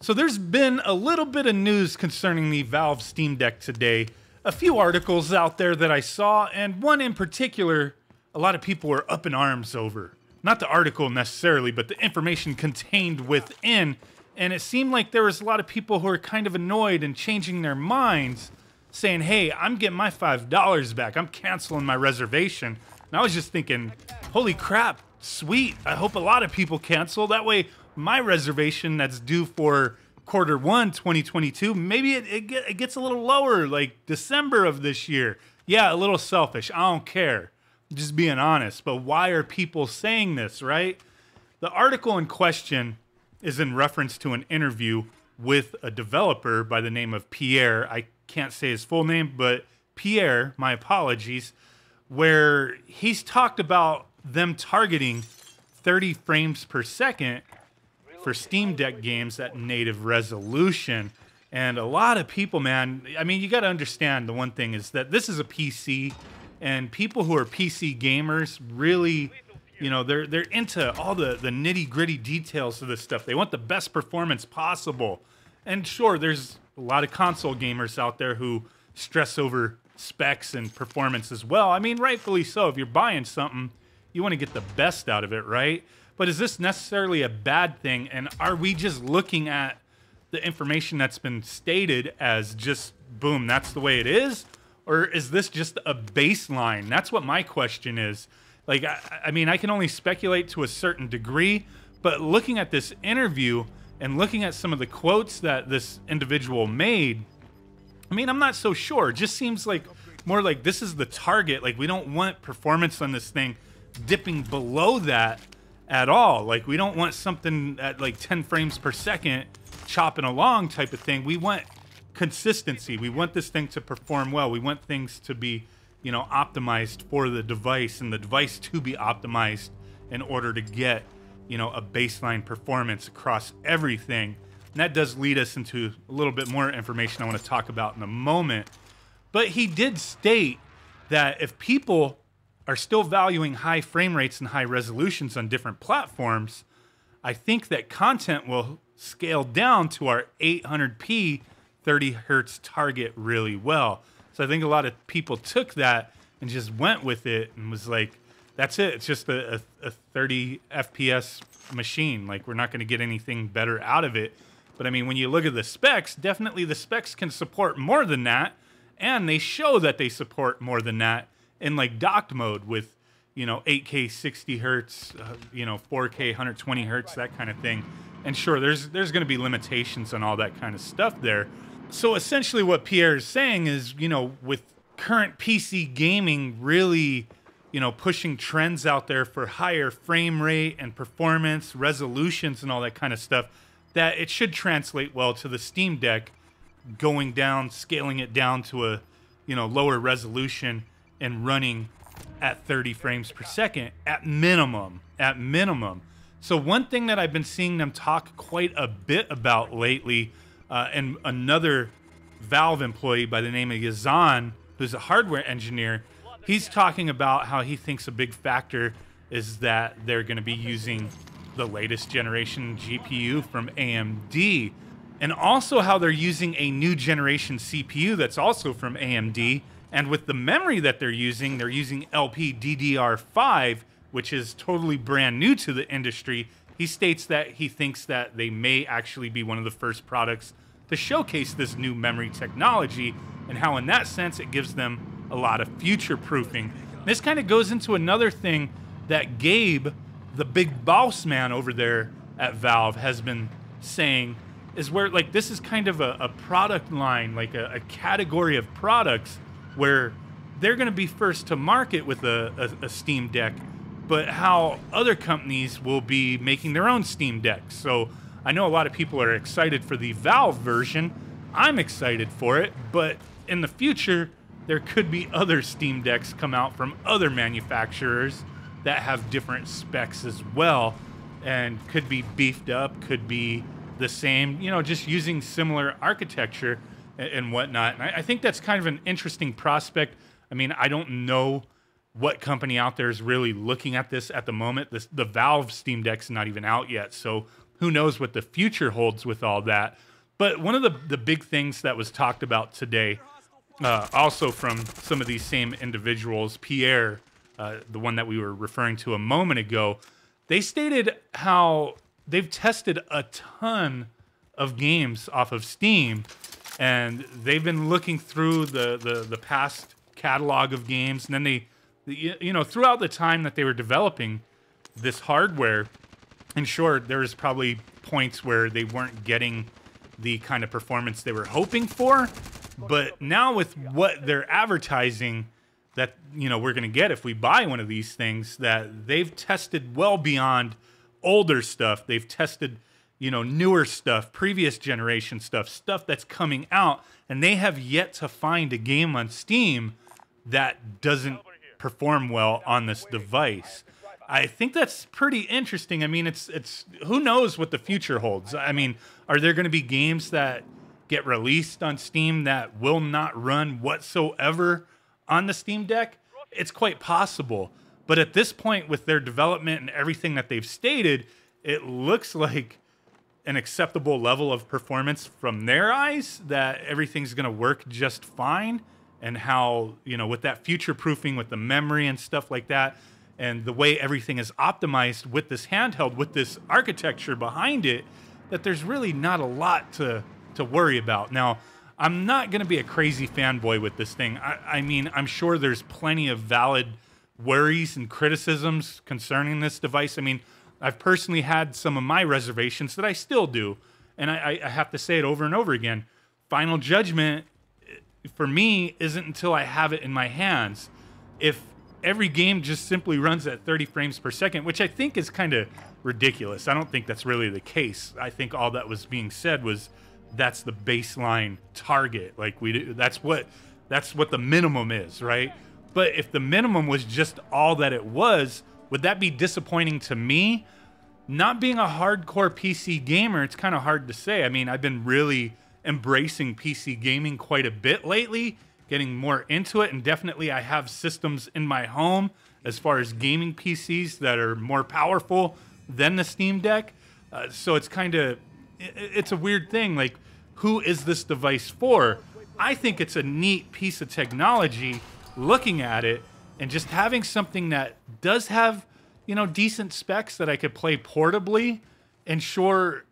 So there's been a little bit of news concerning the Valve Steam Deck today. A few articles out there that I saw, and one in particular, a lot of people were up in arms over. Not the article necessarily, but the information contained within. And it seemed like there was a lot of people who were kind of annoyed and changing their minds, saying, hey, I'm getting my $5 back. I'm canceling my reservation. And I was just thinking, holy crap, sweet. I hope a lot of people cancel. That way my reservation that's due for quarter one 2022 maybe it, it, get, it gets a little lower like december of this year yeah a little selfish i don't care just being honest but why are people saying this right the article in question is in reference to an interview with a developer by the name of pierre i can't say his full name but pierre my apologies where he's talked about them targeting 30 frames per second for Steam Deck games at native resolution. And a lot of people, man, I mean, you got to understand the one thing is that this is a PC, and people who are PC gamers really, you know, they're they're into all the the nitty gritty details of this stuff. They want the best performance possible. And sure, there's a lot of console gamers out there who stress over specs and performance as well. I mean, rightfully so. If you're buying something, you want to get the best out of it, right? But is this necessarily a bad thing? And are we just looking at the information that's been stated as just boom, that's the way it is? Or is this just a baseline? That's what my question is. Like, I, I mean, I can only speculate to a certain degree, but looking at this interview and looking at some of the quotes that this individual made, I mean, I'm not so sure. It just seems like more like this is the target. Like, we don't want performance on this thing dipping below that at all. Like we don't want something at like 10 frames per second chopping along type of thing. We want consistency. We want this thing to perform well. We want things to be, you know, optimized for the device and the device to be optimized in order to get, you know, a baseline performance across everything. And that does lead us into a little bit more information I want to talk about in a moment. But he did state that if people are still valuing high frame rates and high resolutions on different platforms, I think that content will scale down to our 800p 30 hertz target really well. So I think a lot of people took that and just went with it and was like, that's it. It's just a, a, a 30 FPS machine. Like, we're not going to get anything better out of it. But I mean, when you look at the specs, definitely the specs can support more than that. And they show that they support more than that in like docked mode with you know 8K 60 hertz, uh, you know 4K 120 hertz, that kind of thing. And sure, there's there's going to be limitations on all that kind of stuff there. So essentially, what Pierre is saying is, you know, with current PC gaming really, you know, pushing trends out there for higher frame rate and performance, resolutions, and all that kind of stuff, that it should translate well to the Steam Deck, going down, scaling it down to a, you know, lower resolution and running at 30 frames per second at minimum, at minimum. So one thing that I've been seeing them talk quite a bit about lately, uh, and another Valve employee by the name of Yazan, who's a hardware engineer, he's talking about how he thinks a big factor is that they're going to be using the latest generation GPU from AMD, and also how they're using a new generation CPU that's also from AMD and with the memory that they're using, they're using LPDDR5, which is totally brand new to the industry. He states that he thinks that they may actually be one of the first products to showcase this new memory technology and how, in that sense, it gives them a lot of future proofing. This kind of goes into another thing that Gabe, the big boss man over there at Valve, has been saying is where, like, this is kind of a, a product line, like a, a category of products where they're going to be first to market with a, a, a, Steam Deck, but how other companies will be making their own Steam Decks. So I know a lot of people are excited for the Valve version. I'm excited for it, but in the future, there could be other Steam Decks come out from other manufacturers that have different specs as well and could be beefed up, could be the same, you know, just using similar architecture and, and whatnot. And I, I, think that's kind of an interesting prospect. I mean, I don't know what company out there is really looking at this at the moment. This, the Valve Steam Deck's not even out yet, so who knows what the future holds with all that. But one of the, the big things that was talked about today, uh, also from some of these same individuals, Pierre, uh, the one that we were referring to a moment ago, they stated how they've tested a ton of games off of Steam and they've been looking through the the, the past catalog of games, and then they, you know, throughout the time that they were developing this hardware, in short, there was probably points where they weren't getting the kind of performance they were hoping for, but now with what they're advertising that you know we're going to get if we buy one of these things that they've tested well beyond older stuff they've tested you know, newer stuff, previous generation stuff, stuff that's coming out, and they have yet to find a game on Steam that doesn't perform well on this device. I think that's pretty interesting. I mean, it's it's who knows what the future holds. I mean, are there going to be games that get released on Steam that will not run whatsoever on the Steam Deck? It's quite possible. But at this point with their development and everything that they've stated, it looks like an acceptable level of performance from their eyes that everything's going to work just fine and how you know with that future proofing with the memory and stuff like that and the way everything is optimized with this handheld with this architecture behind it that there's really not a lot to to worry about now i'm not going to be a crazy fanboy with this thing I, I mean i'm sure there's plenty of valid worries and criticisms concerning this device i mean I've personally had some of my reservations that I still do. And I, I have to say it over and over again. Final judgment eh, for me isn't until I have it in my hands. If every game just simply runs at 30 frames per second, which I think is kind of ridiculous. I don't think that's really the case. I think all that was being said was that's the baseline target. Like we do, that's what that's what the minimum is, right? But if the minimum was just all that it was, would that be disappointing to me? Not being a hardcore PC gamer, it's kind of hard to say. I mean, I've been really embracing PC gaming quite a bit lately, getting more into it, and definitely I have systems in my home as far as gaming PCs that are more powerful than the Steam Deck. Uh, so it's kind of it's a weird thing like who is this device for? I think it's a neat piece of technology looking at it and just having something that does have you know decent specs that I could play portably, and sure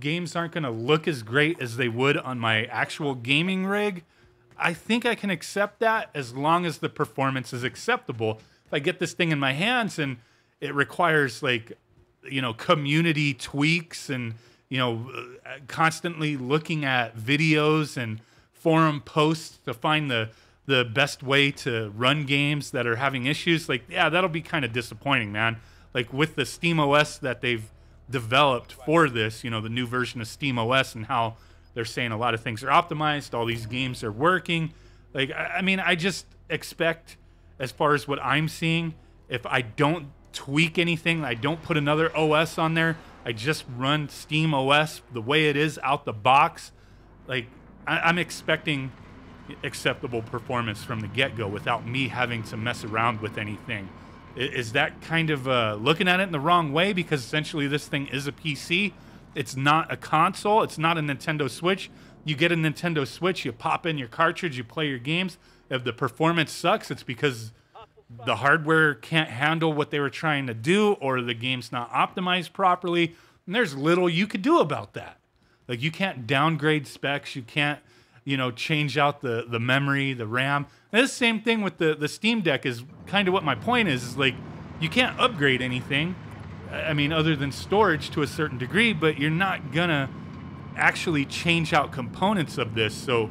games aren't going to look as great as they would on my actual gaming rig. I think I can accept that as long as the performance is acceptable. If I get this thing in my hands and it requires like you know community tweaks and you know uh, constantly looking at videos and forum posts to find the the best way to run games that are having issues, like yeah, that'll be kind of disappointing, man. Like with the Steam OS that they've developed for this, you know, the new version of Steam OS and how they're saying a lot of things are optimized, all these games are working. Like I, mean, I just expect as far as what I'm seeing, if I don't tweak anything, I don't put another OS on there, I just run Steam OS the way it is out the box, like I, I'm expecting acceptable performance from the get go without me having to mess around with anything. Is that kind of uh, looking at it in the wrong way? Because essentially, this thing is a PC. It's not a console. It's not a Nintendo Switch. You get a Nintendo Switch, you pop in your cartridge, you play your games. If the performance sucks, it's because the hardware can't handle what they were trying to do or the game's not optimized properly. And there's little you could do about that. Like, you can't downgrade specs. You can't you know, change out the the memory, the RAM. this same thing with the the Steam Deck is kind of what my point is. Is like you can't upgrade anything. I mean, other than storage to a certain degree, but you're not gonna actually change out components of this. So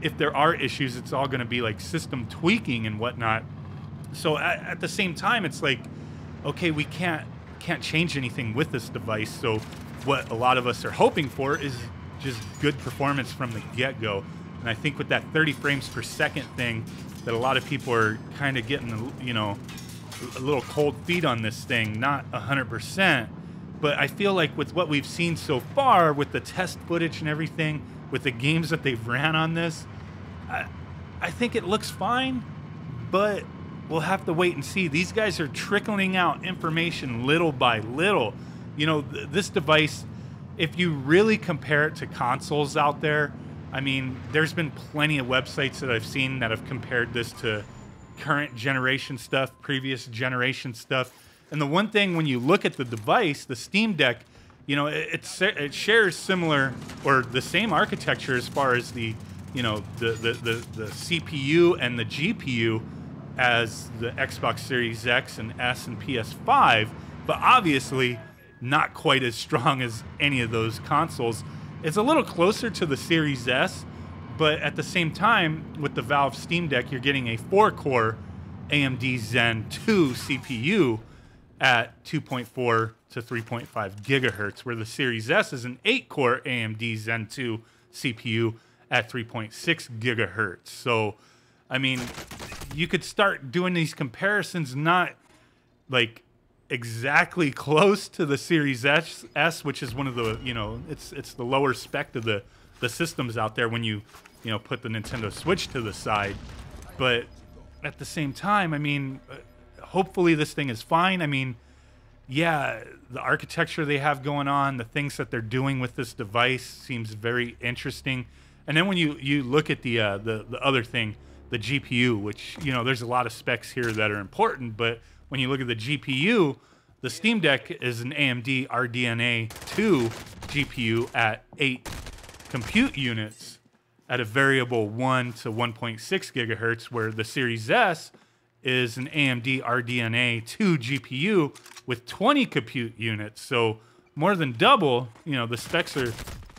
if there are issues, it's all gonna be like system tweaking and whatnot. So at, at the same time, it's like, okay, we can't can't change anything with this device. So what a lot of us are hoping for is just good performance from the get-go. And I think with that 30 frames per second thing, that a lot of people are kind of getting, you know, a little cold feet on this thing, not 100%. But I feel like with what we've seen so far, with the test footage and everything, with the games that they've ran on this, I, I think it looks fine, but we'll have to wait and see. These guys are trickling out information little by little. You know, th this device if you really compare it to consoles out there, I mean, there's been plenty of websites that I've seen that have compared this to current generation stuff, previous generation stuff. And the one thing when you look at the device, the Steam Deck, you know, it, it, it shares similar or the same architecture as far as the, you know, the, the, the, the CPU and the GPU as the Xbox Series X and S and PS5. But obviously, not quite as strong as any of those consoles. It's a little closer to the Series S, but at the same time, with the Valve Steam Deck, you're getting a four core AMD Zen 2 CPU at 2.4 to 3.5 gigahertz, where the Series S is an eight core AMD Zen 2 CPU at 3.6 gigahertz. So, I mean, you could start doing these comparisons, not like exactly close to the Series S, S, which is one of the you know it's it's the lower spec of the the systems out there when you you know put the Nintendo Switch to the side, but at the same time, I mean, uh, hopefully this thing is fine. I mean, yeah, the architecture they have going on, the things that they're doing with this device seems very interesting. And then when you you look at the uh, the the other thing, the GPU, which you know, there's a lot of specs here that are important, but when you look at the GPU, the Steam Deck is an AMD RDNA 2 GPU at 8 compute units at a variable 1 to 1.6 gigahertz, where the Series S is an AMD RDNA 2 GPU with 20 compute units. So more than double, you know, the specs are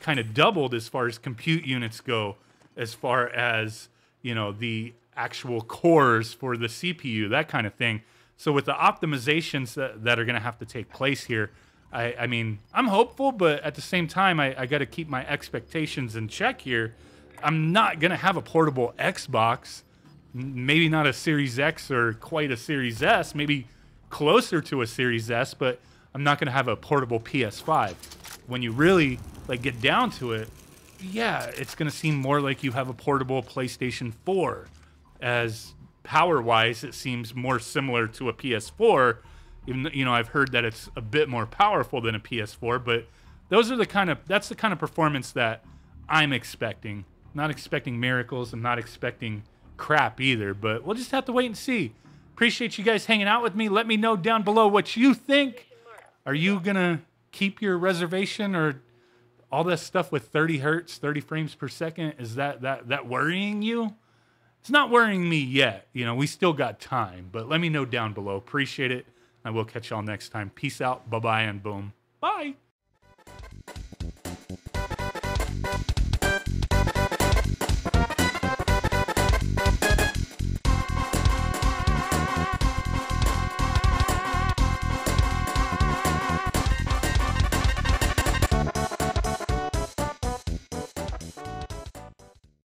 kind of doubled as far as compute units go, as far as, you know, the actual cores for the CPU, that kind of thing. So with the optimizations that, that are going to have to take place here, I, I, mean, I'm hopeful, but at the same time, I, I got to keep my expectations in check here. I'm not going to have a portable Xbox, maybe not a Series X or quite a Series S, maybe closer to a Series S, but I'm not going to have a portable PS5. When you really like get down to it, yeah, it's going to seem more like you have a portable PlayStation 4 as power wise, it seems more similar to a PS4. Even you know, I've heard that it's a bit more powerful than a PS4, but those are the kind of that's the kind of performance that I'm expecting. not expecting miracles. I'm not expecting crap either, but we'll just have to wait and see. Appreciate you guys hanging out with me. Let me know down below what you think. Are you gonna keep your reservation or all this stuff with 30 hertz, 30 frames per second? Is that that that worrying you? It's not worrying me yet. You know, we still got time, but let me know down below. Appreciate it. I will catch y'all next time. Peace out. Bye bye and boom. Bye.